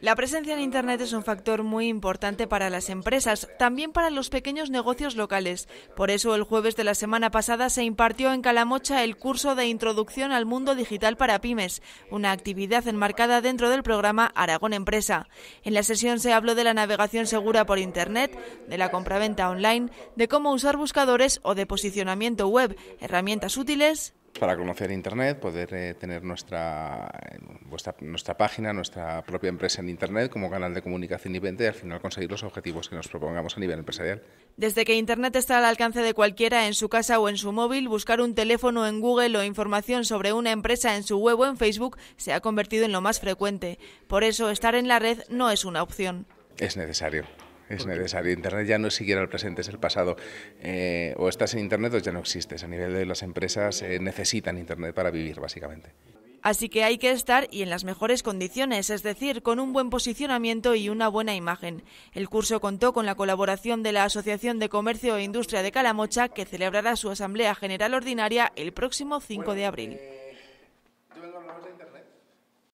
La presencia en Internet es un factor muy importante para las empresas, también para los pequeños negocios locales. Por eso el jueves de la semana pasada se impartió en Calamocha el curso de Introducción al Mundo Digital para Pymes, una actividad enmarcada dentro del programa Aragón Empresa. En la sesión se habló de la navegación segura por Internet, de la compraventa online, de cómo usar buscadores o de posicionamiento web, herramientas útiles para conocer Internet, poder eh, tener nuestra, eh, nuestra página, nuestra propia empresa en Internet como canal de comunicación y venta al final conseguir los objetivos que nos propongamos a nivel empresarial. Desde que Internet está al alcance de cualquiera en su casa o en su móvil, buscar un teléfono en Google o información sobre una empresa en su web o en Facebook se ha convertido en lo más frecuente. Por eso, estar en la red no es una opción. Es necesario es necesario. Internet ya no es siquiera el presente, es el pasado. Eh, o estás en Internet o ya no existes. A nivel de las empresas eh, necesitan Internet para vivir, básicamente. Así que hay que estar y en las mejores condiciones, es decir, con un buen posicionamiento y una buena imagen. El curso contó con la colaboración de la Asociación de Comercio e Industria de Calamocha, que celebrará su Asamblea General Ordinaria el próximo 5 de abril.